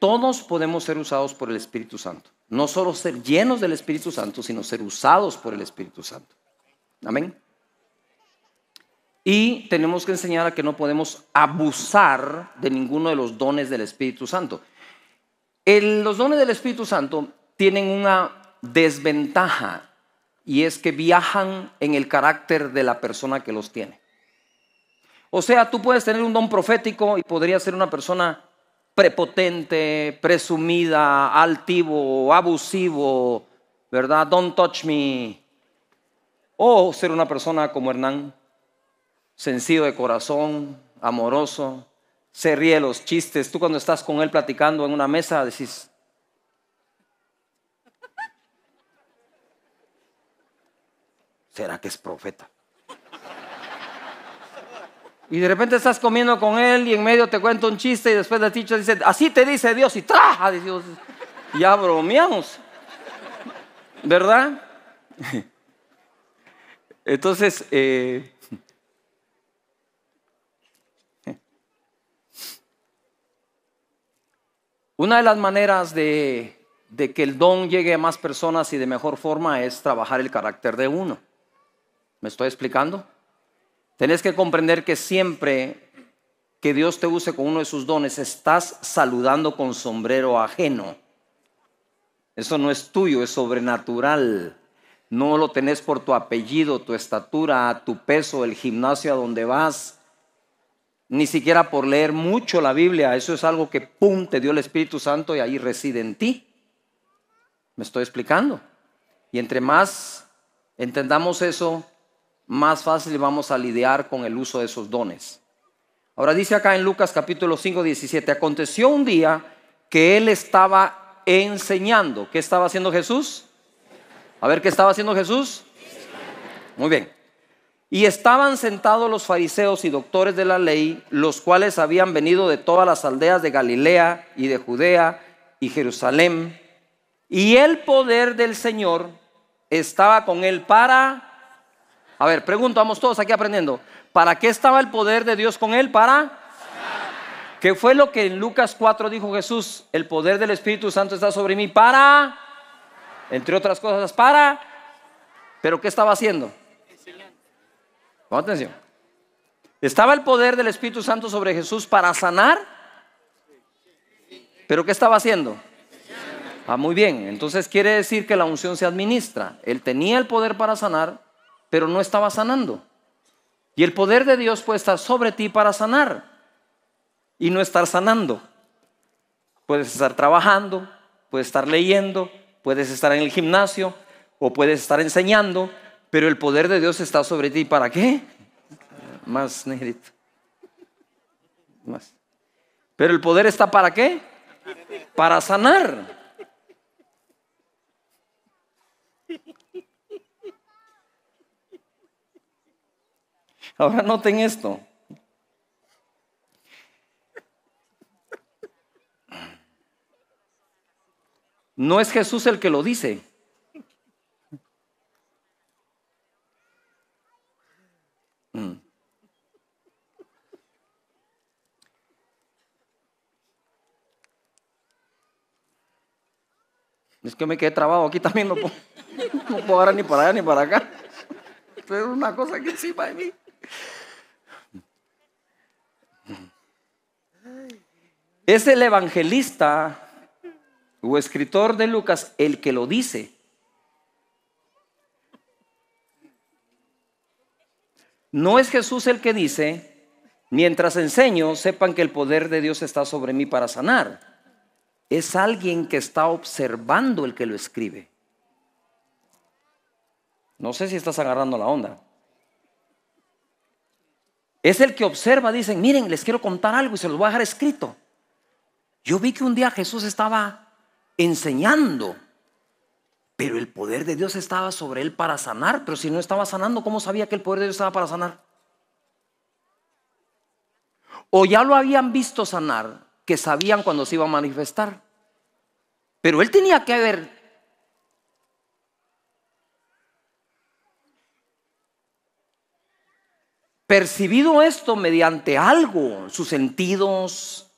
todos podemos ser usados por el Espíritu Santo. No solo ser llenos del Espíritu Santo, sino ser usados por el Espíritu Santo. Amén. Y tenemos que enseñar a que no podemos abusar de ninguno de los dones del Espíritu Santo. los dones del Espíritu Santo tienen una desventaja y es que viajan en el carácter de la persona que los tiene. O sea, tú puedes tener un don profético y podría ser una persona prepotente, presumida, altivo, abusivo, ¿verdad? Don't touch me. O ser una persona como Hernán, sencillo de corazón, amoroso, se ríe los chistes. Tú cuando estás con él platicando en una mesa decís, ¿será que es profeta? Y de repente estás comiendo con él y en medio te cuenta un chiste y después la teacher dice, así te dice Dios y traja. Ya bromeamos. ¿Verdad? Entonces, eh, una de las maneras de, de que el don llegue a más personas y de mejor forma es trabajar el carácter de uno. ¿Me estoy explicando? Tenés que comprender que siempre que Dios te use con uno de sus dones, estás saludando con sombrero ajeno. Eso no es tuyo, es sobrenatural. No lo tenés por tu apellido, tu estatura, tu peso, el gimnasio a donde vas, ni siquiera por leer mucho la Biblia. Eso es algo que, ¡pum!, te dio el Espíritu Santo y ahí reside en ti. ¿Me estoy explicando? Y entre más entendamos eso, más fácil vamos a lidiar con el uso de esos dones. Ahora dice acá en Lucas capítulo 5, 17, aconteció un día que él estaba enseñando. ¿Qué estaba haciendo Jesús? A ver, ¿qué estaba haciendo Jesús? Muy bien. Y estaban sentados los fariseos y doctores de la ley, los cuales habían venido de todas las aldeas de Galilea y de Judea y Jerusalén. Y el poder del Señor estaba con él para a ver, pregunto, vamos todos aquí aprendiendo. ¿Para qué estaba el poder de Dios con él? Para... ¿Qué fue lo que en Lucas 4 dijo Jesús? El poder del Espíritu Santo está sobre mí para, entre otras cosas, para. ¿Pero qué estaba haciendo? atención. Estaba el poder del Espíritu Santo sobre Jesús para sanar. ¿Pero qué estaba haciendo? Ah, muy bien. Entonces quiere decir que la unción se administra. Él tenía el poder para sanar, pero no estaba sanando. Y el poder de Dios puede estar sobre ti para sanar y no estar sanando. Puedes estar trabajando, puedes estar leyendo, puedes estar en el gimnasio o puedes estar enseñando, pero el poder de Dios está sobre ti. ¿Para qué? Más negrito. Más. Pero el poder está para qué? Para sanar. Ahora noten esto. No es Jesús el que lo dice. Mm. Es que me quedé trabado aquí también, no puedo, no puedo ahora ni para allá ni para acá. Es una cosa que encima de mí. Es el evangelista o escritor de Lucas el que lo dice. No es Jesús el que dice, mientras enseño, sepan que el poder de Dios está sobre mí para sanar. Es alguien que está observando el que lo escribe. No sé si estás agarrando la onda. Es el que observa, dicen, miren, les quiero contar algo y se los voy a dejar escrito. Yo vi que un día Jesús estaba enseñando, pero el poder de Dios estaba sobre él para sanar, pero si no estaba sanando, ¿cómo sabía que el poder de Dios estaba para sanar? O ya lo habían visto sanar, que sabían cuando se iba a manifestar, pero él tenía que haber percibido esto mediante algo, sus sentidos,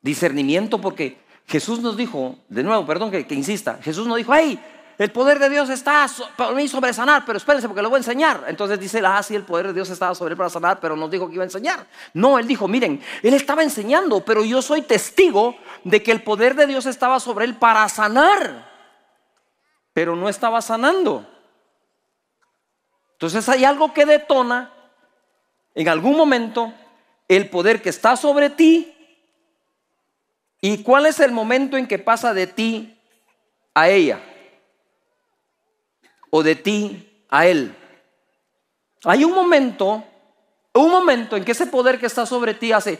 discernimiento, porque Jesús nos dijo, de nuevo, perdón que, que insista, Jesús nos dijo, hey, el poder de Dios está para mí sobre sanar, pero espérense porque lo voy a enseñar. Entonces dice, ah, sí, el poder de Dios estaba sobre él para sanar, pero nos dijo que iba a enseñar. No, él dijo, miren, él estaba enseñando, pero yo soy testigo de que el poder de Dios estaba sobre él para sanar, pero no estaba sanando. Entonces hay algo que detona en algún momento el poder que está sobre ti y cuál es el momento en que pasa de ti a ella o de ti a él. Hay un momento, un momento en que ese poder que está sobre ti hace...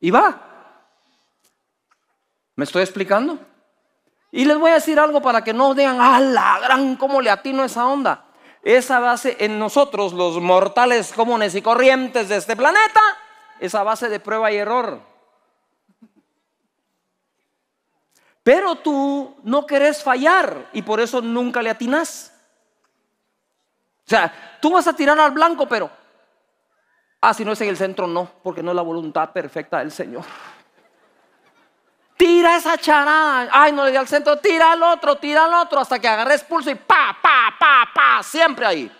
y va. ¿Me estoy explicando? Y les voy a decir algo para que no digan, ah, la gran, cómo le atino esa onda. Esa base en nosotros, los mortales comunes y corrientes de este planeta, esa base de prueba y error. Pero tú no querés fallar y por eso nunca le atinas. O sea, tú vas a tirar al blanco, pero, ah, si no es en el centro, no, porque no es la voluntad perfecta del Señor. Tira esa charada. Ay, no le di al centro. Tira al otro, tira al otro. Hasta que agarres pulso y pa, pa, pa, pa. Siempre ahí.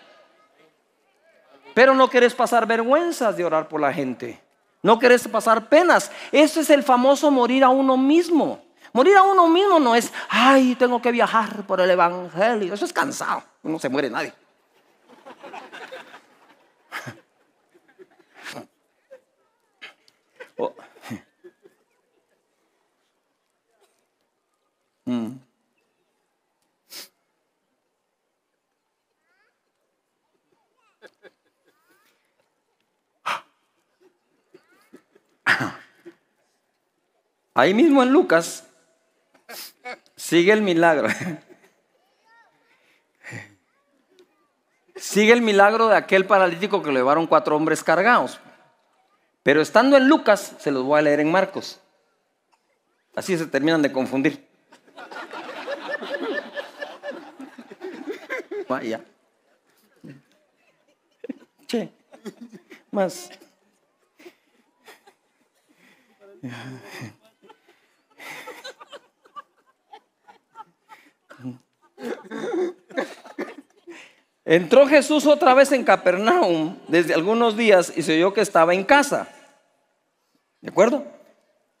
Pero no querés pasar vergüenzas de orar por la gente. No querés pasar penas. Eso es el famoso morir a uno mismo. Morir a uno mismo no es, ay, tengo que viajar por el Evangelio. Eso es cansado. No se muere nadie. Oh. Mm. Ahí mismo en Lucas sigue el milagro. sigue el milagro de aquel paralítico que lo llevaron cuatro hombres cargados. Pero estando en Lucas, se los voy a leer en Marcos. Así se terminan de confundir. ya. más. Entró Jesús otra vez en Capernaum desde algunos días y se oyó que estaba en casa. ¿De acuerdo?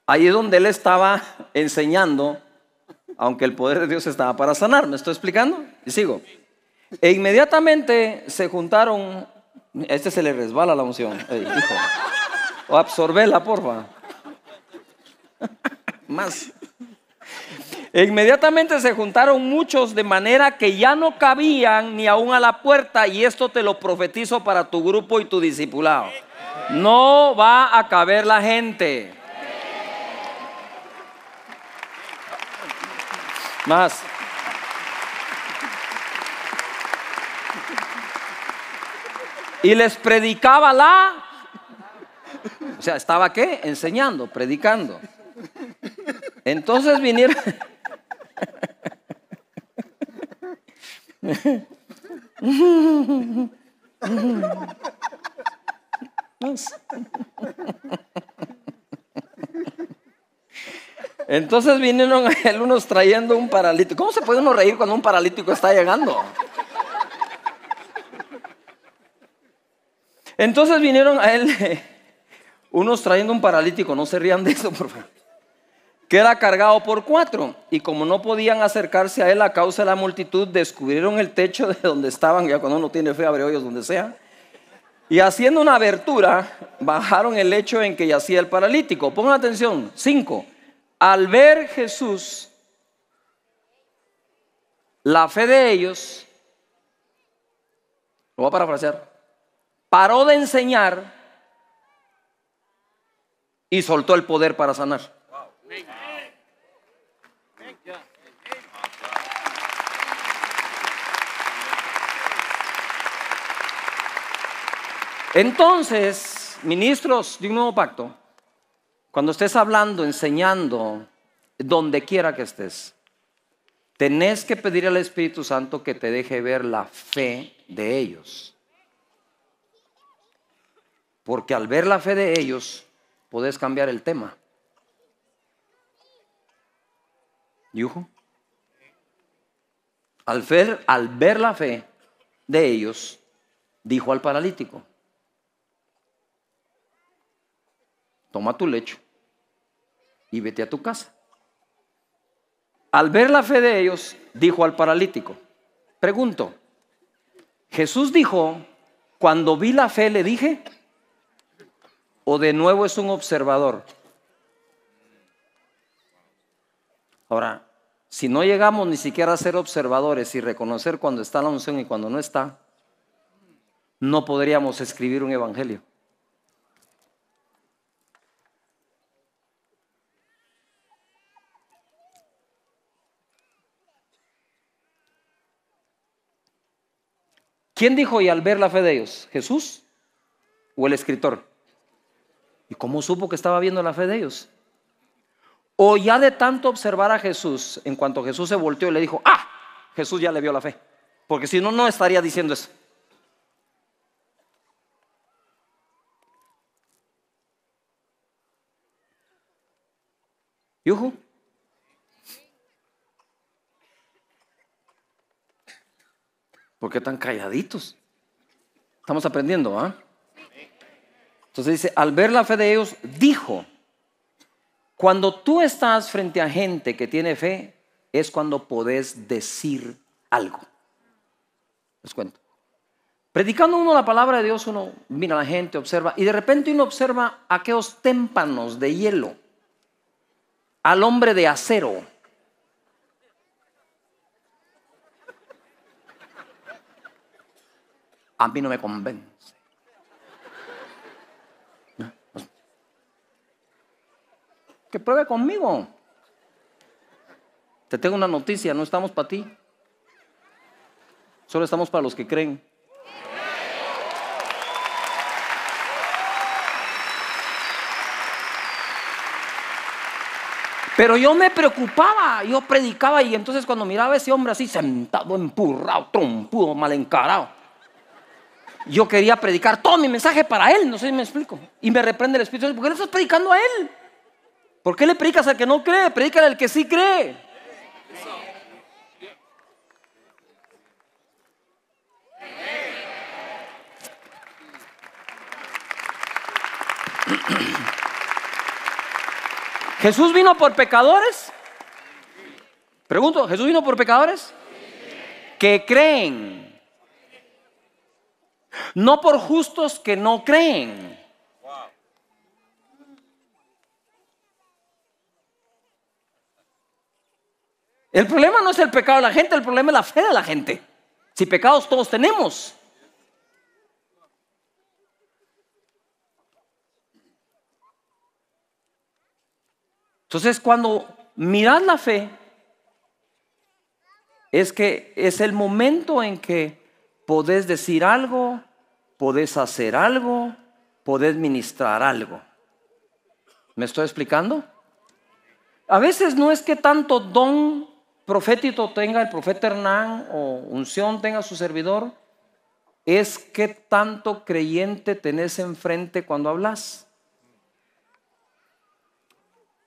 Ahí es donde él estaba enseñando, aunque el poder de Dios estaba para sanar. ¿Me estoy explicando? Y sigo. E inmediatamente se juntaron. Este se le resbala la unción. O hijo. O absorbela, porfa. Más. E inmediatamente se juntaron muchos de manera que ya no cabían ni aún a la puerta y esto te lo profetizo para tu grupo y tu discipulado. No va a caber la gente. Más. y les predicaba la... O sea, ¿estaba qué? Enseñando, predicando. Entonces vinieron... Entonces vinieron unos trayendo un paralítico. ¿Cómo se puede uno reír cuando un paralítico está llegando? Entonces vinieron a él unos trayendo un paralítico, no se rían de eso, por favor, que era cargado por cuatro. Y como no podían acercarse a él a causa de la multitud, descubrieron el techo de donde estaban, ya cuando uno tiene fe abre hoyos donde sea. Y haciendo una abertura, bajaron el lecho en que yacía el paralítico. Pongan atención, cinco. Al ver Jesús, la fe de ellos, lo voy a parafrasear, paró de enseñar y soltó el poder para sanar. Entonces, ministros de un nuevo pacto, cuando estés hablando, enseñando, donde quiera que estés, tenés que pedir al Espíritu Santo que te deje ver la fe de ellos. Porque al ver la fe de ellos, podés cambiar el tema. ¿Yujo? Al ver, al ver la fe de ellos, dijo al paralítico, toma tu lecho y vete a tu casa. Al ver la fe de ellos, dijo al paralítico, pregunto, Jesús dijo, cuando vi la fe le dije, o de nuevo es un observador. Ahora, si no llegamos ni siquiera a ser observadores y reconocer cuando está la unción y cuando no está, no podríamos escribir un evangelio. ¿Quién dijo y al ver la fe de ellos? ¿Jesús o el escritor? ¿Y cómo supo que estaba viendo la fe de ellos? O ya de tanto observar a Jesús, en cuanto Jesús se volteó y le dijo, ah, Jesús ya le vio la fe. Porque si no, no estaría diciendo eso. Yuhu. ¿Por qué tan calladitos? Estamos aprendiendo, ¿ah? Entonces dice, al ver la fe de ellos, dijo, cuando tú estás frente a gente que tiene fe, es cuando podés decir algo. Les cuento. Predicando uno la palabra de Dios, uno mira a la gente, observa, y de repente uno observa aquellos témpanos de hielo, al hombre de acero. A mí no me convence. que pruebe conmigo. Te tengo una noticia, no estamos para ti. Solo estamos para los que creen. Pero yo me preocupaba, yo predicaba y entonces cuando miraba a ese hombre así sentado, empurrado, trompudo, mal encarado, yo quería predicar todo mi mensaje para él, no sé si me explico. Y me reprende el Espíritu, porque le estás predicando a él? ¿Por qué le predicas al que no cree? Predícale al que sí cree. ¿Jesús vino por pecadores? Pregunto, ¿Jesús vino por pecadores? Que creen. No por justos que no creen. El problema no es el pecado de la gente, el problema es la fe de la gente. Si pecados todos tenemos. Entonces cuando miras la fe, es que es el momento en que podés decir algo, podés hacer algo, podés ministrar algo. ¿Me estoy explicando? A veces no es que tanto don profético tenga el profeta Hernán o unción tenga su servidor, es qué tanto creyente tenés enfrente cuando hablas.